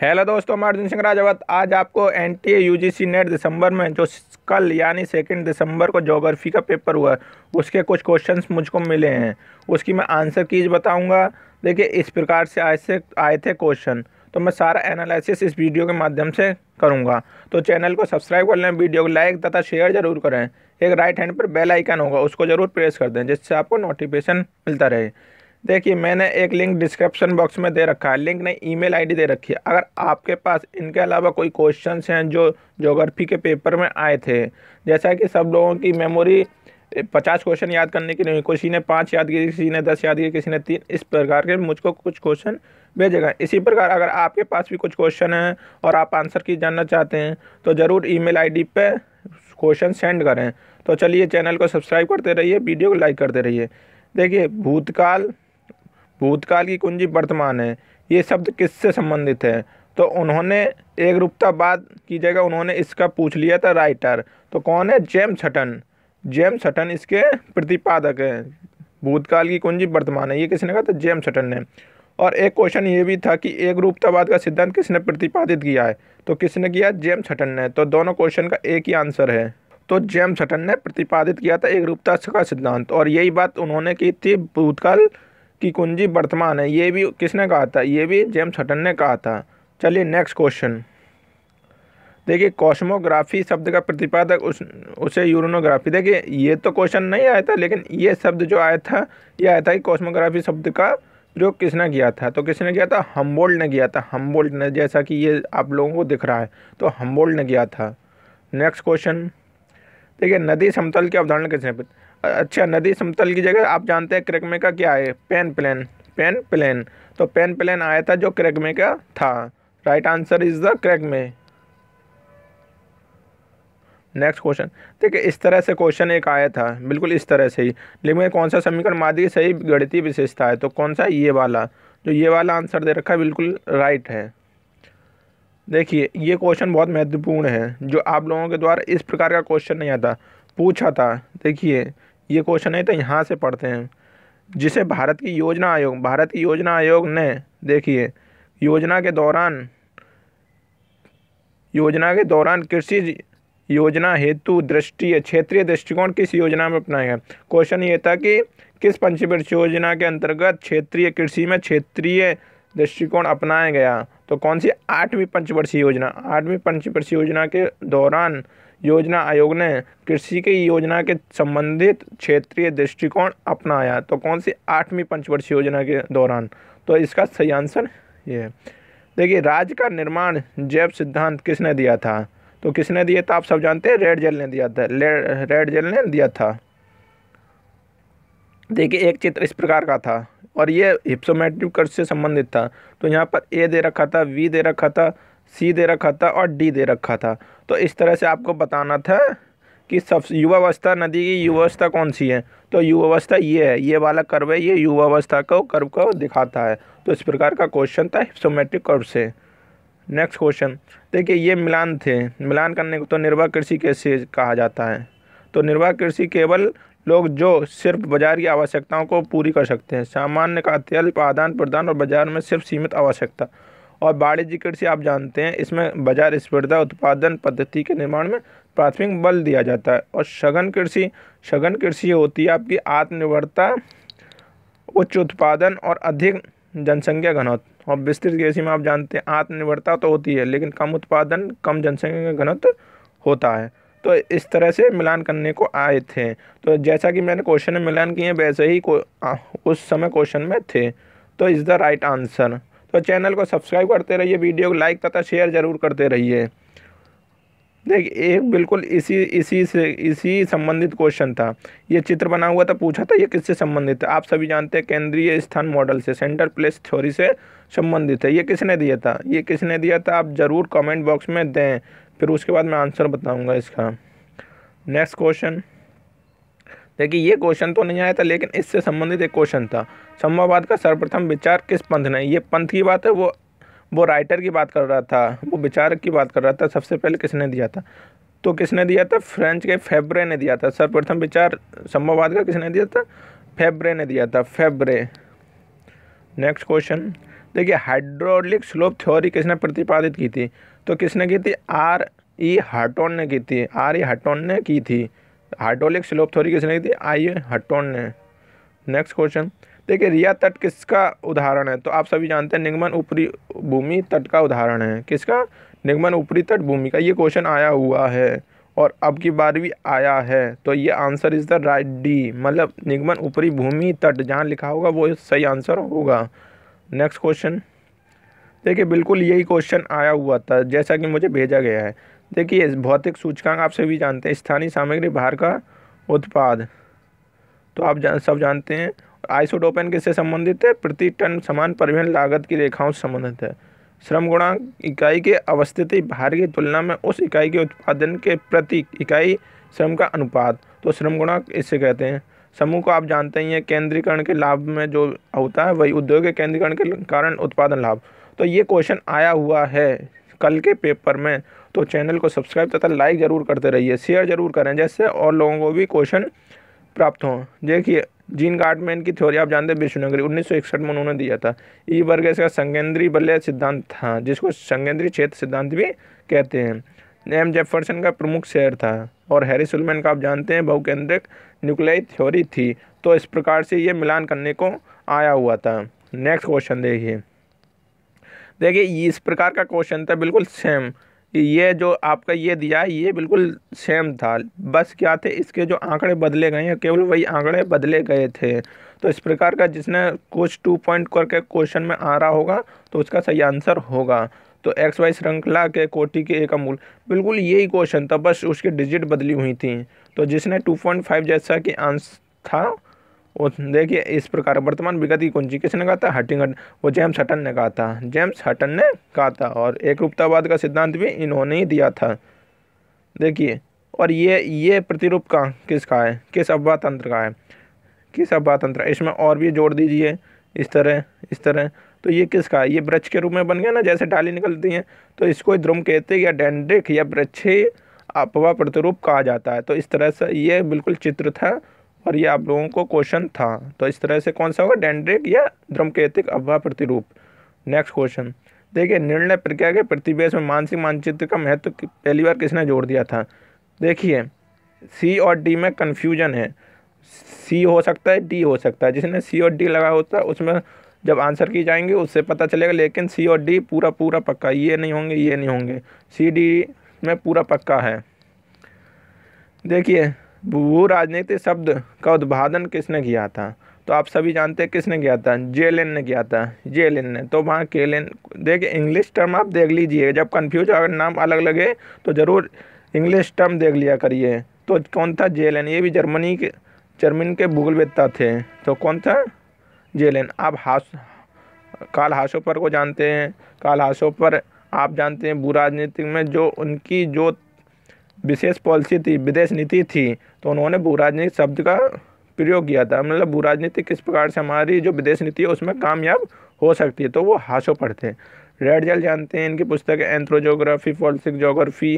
hello दोस्तों मैं अर्जुन सिंह राजावत आज आपको N T A U G C NET दिसंबर में जो कल यानी सेकेंड दिसंबर को जोग्राफी का पेपर हुआ उसके कुछ क्वेश्चंस मुझको मिले हैं उसकी मैं आंसर कीज बताऊंगा देखिए इस प्रकार से आए से आए थे क्वेश्चन तो मैं सारा एनालिसिस इस वीडियो के माध्यम से करूँगा तो चैनल को सब्सक्राइब कर लें वीडियो को लाइक तथा शेयर जरूर करें एक राइट हैंड पर बेल आइकन होगा उसको ज़रूर प्रेस कर दें जिससे आपको नोटिफिकेशन मिलता रहे देखिए मैंने एक लिंक डिस्क्रिप्शन बॉक्स में दे रखा है लिंक नहीं ईमेल आईडी दे रखी है अगर आपके पास इनके अलावा कोई क्वेश्चन हैं जो जोग्राफी के पेपर में आए थे जैसा कि सब लोगों की मेमोरी पचास क्वेश्चन याद करने की नहीं किसी ने पाँच याद किए किसी ने दस याद किए किसी ने तीन इस प्रकार के मुझको कुछ क्वेश्चन भेजेगा इसी प्रकार अगर आपके पास भी कुछ क्वेश्चन हैं और आप आंसर की जानना चाहते हैं तो ज़रूर ईमेल आईडी पे क्वेश्चन सेंड करें तो चलिए चैनल को सब्सक्राइब करते रहिए वीडियो को लाइक करते रहिए देखिए भूतकाल भूतकाल की कुंजी वर्तमान है ये शब्द किससे संबंधित है तो उन्होंने एक रूपतावाद की जगह उन्होंने इसका पूछ लिया था राइटर तो कौन है जेम छटन जेम छटन इसके प्रतिपादक हैं भूतकाल की कुंजी वर्तमान है ये किसने कहा था जेम छटन ने और एक क्वेश्चन ये भी था कि एक रूपतावाद का सिद्धांत किसने प्रतिपादित किया है तो किसने किया जेम छटन ने तो दोनों क्वेश्चन का एक ही आंसर है तो जेम छटन ने प्रतिपादित किया था एक रूपता का सिद्धांत और यही बात उन्होंने की थी भूतकाल की कुंजी वर्तमान है ये भी किसने कहा था ये भी जेम्स हटन ने कहा था चलिए नेक्स्ट क्वेश्चन देखिए कॉस्मोग्राफी शब्द का प्रतिपादक उस उसे यूरोनोग्राफी देखिए ये तो क्वेश्चन नहीं आया था लेकिन ये शब्द जो आया था ये आया था कि कॉस्मोग्राफी शब्द का प्रयोग किसने किया था तो किसने किया था हमबोल्ड ने किया था हमबोल्ड ने जैसा कि ये आप लोगों को दिख रहा है तो हम्बोल्ड ने किया था नेक्स्ट क्वेश्चन देखिए नदी समतल की अवधारणा किसने अच्छा नदी समतल की जगह आप जानते हैं क्रैकमे का क्या है पेन प्लेन पेन प्लेन तो पेन प्लेन आया था जो क्रेगमे का था राइट आंसर इज द क्रैकमे नेक्स्ट क्वेश्चन देखिए इस तरह से क्वेश्चन एक आया था बिल्कुल इस तरह से ही लेकिन कौन सा समीकरण माध्य की सही गणितीय विशेषता है तो कौन सा ये वाला जो ये वाला आंसर दे रखा है बिल्कुल राइट है देखिए ये क्वेश्चन बहुत महत्वपूर्ण है जो आप लोगों के द्वारा इस प्रकार का क्वेश्चन नहीं आता पूछा था देखिए ये क्वेश्चन है तो यहाँ से पढ़ते हैं जिसे भारत की योजना आयोग भारत की योजना आयोग ने देखिए योजना के दौरान योजना के दौरान कृषि योजना हेतु दृष्टि क्षेत्रीय दृष्टिकोण किस योजना में अपनाएगा क्वेश्चन ये था कि किस पंचवर्ष योजना के अंतर्गत क्षेत्रीय कृषि में क्षेत्रीय दृष्टिकोण अपनाया गया तो कौन सी आठवीं पंचवर्षीय योजना आठवीं पंचवर्षीय योजना के दौरान योजना आयोग ने कृषि की योजना के संबंधित क्षेत्रीय दृष्टिकोण अपनाया तो कौन सी आठवीं पंचवर्षीय योजना के दौरान तो इसका सही आंसर ये देखिए राज्य का निर्माण जैव सिद्धांत किसने दिया था तो किसने दिया था आप सब जानते हैं रेड जेल ने दिया था रेड जेल ने दिया था देखिए एक चित्र इस प्रकार का था और ये हिप्सोमेट्रिक कर्ज से संबंधित था तो यहाँ पर ए दे रखा था वी दे रखा था सी दे रखा था और डी दे रखा था तो इस तरह से आपको बताना था कि सब युवावस्था नदी की युवावस्था कौन सी है तो युवावस्था ये है ये वाला कर्व है ये युवावस्था को कर्व को दिखाता है तो इस प्रकार का क्वेश्चन था हिप्सोमेट्रिक कर्व से नेक्स्ट क्वेश्चन देखिए ये मिलान थे मिलान करने को तो निर्वाह कृषि कैसे कहा जाता है तो निर्वाह कृषि केवल लोग जो सिर्फ बाजार की आवश्यकताओं को पूरी कर सकते हैं सामान्य का अत्यल्प आदान प्रदान और बाजार में सिर्फ सीमित आवश्यकता और वाणिज्य कृषि आप जानते हैं इसमें बाजार स्पर्धा उत्पादन पद्धति के निर्माण में प्राथमिक बल दिया जाता है और सघन कृषि सघन कृषि होती है आपकी आत्मनिर्भरता उच्च उत्पादन और अधिक जनसंख्या घनत्व और विस्तृत कृषि में आप जानते हैं आत्मनिर्भरता तो होती है लेकिन कम उत्पादन कम जनसंख्या घनत्व होता है तो इस तरह से मिलान करने को आए थे तो जैसा कि मैंने क्वेश्चन में मिलान किए वैसे ही को, उस समय क्वेश्चन में थे तो इज़ द राइट आंसर तो चैनल को सब्सक्राइब करते रहिए वीडियो को लाइक तथा शेयर ज़रूर करते रहिए देखिए एक बिल्कुल इसी इसी से इसी संबंधित क्वेश्चन था ये चित्र बना हुआ था पूछा था ये किससे संबंधित है आप सभी जानते हैं केंद्रीय स्थान मॉडल से सेंटर प्लेस थ्योरी से संबंधित है ये किसने दिया था ये किसने दिया था आप ज़रूर कमेंट बॉक्स में दें फिर उसके बाद मैं आंसर बताऊंगा इसका नेक्स्ट क्वेश्चन देखिए ये क्वेश्चन तो नहीं आया था लेकिन इससे संबंधित एक क्वेश्चन था सम्यवाद का सर्वप्रथम विचार किस पंथ ने ये पंथ की बात है वो वो राइटर की बात कर रहा था वो विचारक की बात कर रहा था सबसे पहले किसने दिया था तो किसने दिया था फ्रेंच के फेब्रे ने दिया था सर्वप्रथम विचार संभववाद का किसने दिया था फेब्रे ने दिया था फेब्रे नेक्स्ट क्वेश्चन देखिए हाइड्रोलिक स्लोप थ्योरी किसने प्रतिपादित की थी तो किसने की थी आर ई हाटोन ने की थी आर ई हाटोन ने की थी हाइड्रोलिक स्लोप थोड़ी किसने की थी आइए हटोन ने नेक्स्ट क्वेश्चन देखिए रिया तट किसका उदाहरण है तो आप सभी जानते हैं निगमन ऊपरी भूमि तट का उदाहरण है किसका निगमन ऊपरी तट भूमि का ये क्वेश्चन आया हुआ है और अब की बार भी आया है तो ये answer is the right D मतलब निगमन ऊपरी भूमि तट जहाँ लिखा होगा वो सही आंसर होगा नेक्स्ट क्वेश्चन देखिए बिल्कुल यही क्वेश्चन आया हुआ था जैसा कि मुझे भेजा गया है देखिए भौतिक सूचकांक आप सभी जानते हैं स्थानीय सामग्री बाहर का उत्पाद तो आप जान सब जानते हैं आइसोटोपेन किससे संबंधित है प्रति टन समान परिवहन लागत की रेखाओं से संबंधित है श्रम गुणांक इकाई के अवस्थिति भार की तुलना में उस इकाई के उत्पादन के प्रति इकाई श्रम का अनुपात तो श्रम गुणांक इससे कहते हैं समूह को आप जानते ही हैं केंद्रीकरण के लाभ में जो होता है वही उद्योग के केंद्रीकरण के कारण उत्पादन लाभ तो ये क्वेश्चन आया हुआ है कल के पेपर में तो चैनल को सब्सक्राइब तथा लाइक ज़रूर करते रहिए शेयर ज़रूर करें जैसे और लोगों को भी क्वेश्चन प्राप्त हों देखिए जीन गार्डमैन की थ्योरी आप जानते हैं विश्वनगरी उन्नीस में उन्होंने दिया था ई वर्ग इसका संगेंद्रीय बल्ले सिद्धांत था जिसको संगेंद्रीय क्षेत्र सिद्धांत भी कहते हैं एम जेफरसन का प्रमुख शहर था और हैरी सुलमैन का आप जानते हैं बहुकेंद्रिक न्यूक्लियाई थ्योरी थी तो इस प्रकार से ये मिलान करने को आया हुआ था नेक्स्ट क्वेश्चन देखिए देखिए ये इस प्रकार का क्वेश्चन था बिल्कुल सेम ये जो आपका ये दिया है ये बिल्कुल सेम था बस क्या थे इसके जो आंकड़े बदले गए हैं केवल वही आंकड़े बदले गए थे तो इस प्रकार का जिसने कुछ टू पॉइंट करके क्वेश्चन में आ रहा होगा तो उसका सही आंसर होगा तो एक्स वाई श्रृंखला के कोटि के एक अमूल बिल्कुल यही क्वेश्चन था बस उसकी डिजिट बदली हुई थी तो जिसने टू पॉइंट फाइव जैसा कि आंसर था वो देखिए इस प्रकार वर्तमान विगत की कुंजी किसने कहा था हटिंग वो जेम्स हटन ने कहा था जेम्स हटन ने कहा था और एक रूपतावाद का सिद्धांत भी इन्होंने ही दिया था देखिए और ये ये प्रतिरूप का किसका है किस अफवाह तंत्र का है किस अफवाह तंत्र इसमें और भी जोड़ दीजिए इस तरह इस तरह तो ये किसका है ये वृक्ष के रूप में बन गया ना जैसे डाली निकलती हैं तो इसको ध्रुम कहते या डेंड्रिक या वृक्ष अपवा प्रतिरूप कहा जाता है तो इस तरह से ये बिल्कुल चित्र था और ये आप लोगों को क्वेश्चन था तो इस तरह से कौन सा होगा डेंड्रिक या ध्रुमकेतिक अभा प्रतिरूप नेक्स्ट क्वेश्चन देखिए निर्णय प्रक्रिया के प्रतिवेश में मानसिक मानचित्र का महत्व तो पहली बार किसने जोड़ दिया था देखिए सी और डी में कन्फ्यूजन है सी हो सकता है डी हो सकता है जिसने सी और डी लगा होता है उसमें जब आंसर की जाएंगे उससे पता चलेगा लेकिन सी और डी पूरा पूरा पक्का ये नहीं होंगे ये नहीं होंगे सी डी में पूरा पक्का है देखिए वो राजनीतिक शब्द का उद्भादन किसने किया था तो आप सभी जानते हैं किसने किया था जेलिन ने किया था जेलिन ने तो वहाँ केलिन देखिए इंग्लिश टर्म आप देख लीजिए जब कन्फ्यूज अगर नाम अलग लगे तो ज़रूर इंग्लिश टर्म देख लिया करिए तो कौन था जेलिन ये भी जर्मनी के जर्मन के भूगोलवेत्ता थे तो कौन था जेलिन आप हास काल हाशोपर को जानते हैं काल हाशोपर आप जानते हैं भू राजनीतिक में जो उनकी जो विशेष पॉलिसी थी विदेश नीति थी तो उन्होंने राजनीति शब्द का प्रयोग किया था मतलब भूराजनीति किस प्रकार से हमारी जो विदेश नीति है उसमें कामयाब हो सकती है तो वो हाशो पढ़ते हैं रेड जल जानते हैं इनकी पुस्तक एंथ्रोजोग्राफी पॉलिसिक जोग्राफी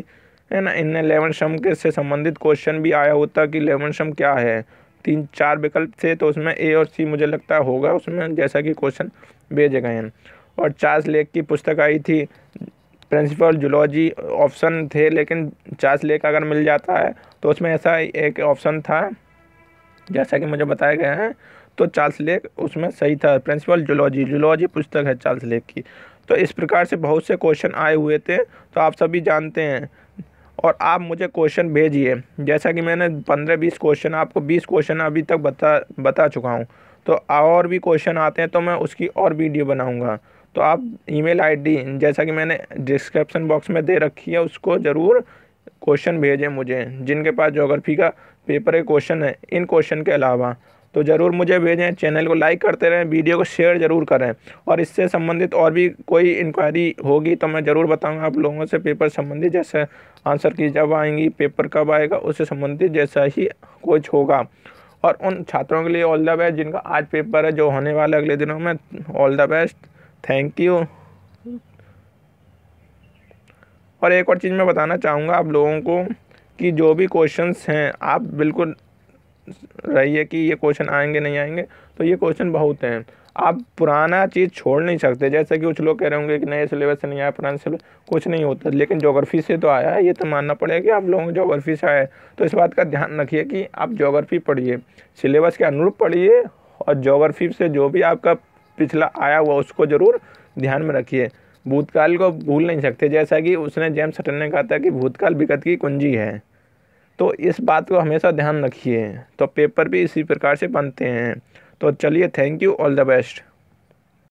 है ना इनमें लेवन श्रम के से संबंधित क्वेश्चन भी आया होता कि लेवन श्रम क्या है तीन चार विकल्प थे तो उसमें ए और सी मुझे लगता होगा उसमें जैसा कि क्वेश्चन भेजे गए हैं और चार्ल्स लेक की पुस्तक आई थी प्रिंसिपल जुलॉजी ऑप्शन थे लेकिन चार्ज लेक अगर मिल जाता है तो उसमें ऐसा एक ऑप्शन था जैसा कि मुझे बताया गया है तो चार्ल्स लेक उसमें सही था प्रिंसिपल जुलॉजी जुलॉजी पुस्तक है चार्ल्स लेक की तो इस प्रकार से बहुत से क्वेश्चन आए हुए थे तो आप सभी जानते हैं और आप मुझे क्वेश्चन भेजिए जैसा कि मैंने पंद्रह बीस क्वेश्चन आपको बीस क्वेश्चन अभी तक बता बता चुका हूँ तो और भी क्वेश्चन आते हैं तो मैं उसकी और वीडियो बनाऊँगा तो आप ईमेल आईडी जैसा कि मैंने डिस्क्रिप्सन बॉक्स में दे रखी है उसको ज़रूर क्वेश्चन भेजें मुझे जिनके पास जोग्राफी का पेपर एक क्वेश्चन है इन क्वेश्चन के अलावा तो ज़रूर मुझे भेजें चैनल को लाइक करते रहें वीडियो को शेयर ज़रूर करें और इससे संबंधित और भी कोई इंक्वायरी होगी तो मैं ज़रूर बताऊंगा आप लोगों से पेपर संबंधित जैसे आंसर की जब आएंगी पेपर कब आएगा उससे संबंधित जैसा ही कुछ होगा और उन छात्रों के लिए ऑल द बेस्ट जिनका आज पेपर है जो होने वाला अगले दिनों में all the best thank you और एक और चीज़ मैं बताना चाहूँगा आप लोगों को कि जो भी क्वेश्चंस हैं आप बिल्कुल रहिए कि ये क्वेश्चन आएंगे नहीं आएंगे तो ये क्वेश्चन बहुत हैं आप पुराना चीज़ छोड़ नहीं सकते जैसे कि कुछ लोग कह रहे होंगे कि नए सिलेबस से नहीं आया पुराने सिलेबस कुछ नहीं होता लेकिन जोग्राफ़ी से तो आया है ये तो मानना पड़ेगा कि आप लोगों को जोग्राफ़ी से आया है तो इस बात का ध्यान रखिए कि आप जोग्राफ़ी पढ़िए सिलेबस के अनुरूप पढ़िए और जोग्राफ़ी से जो भी आपका पिछला आया हुआ उसको ज़रूर ध्यान में रखिए भूतकाल को भूल नहीं सकते जैसा कि उसने जेम्स सटन ने कहा था कि भूतकाल विगत की कुंजी है तो इस बात को हमेशा ध्यान रखिए तो पेपर भी इसी प्रकार से बनते हैं तो चलिए thank you all the best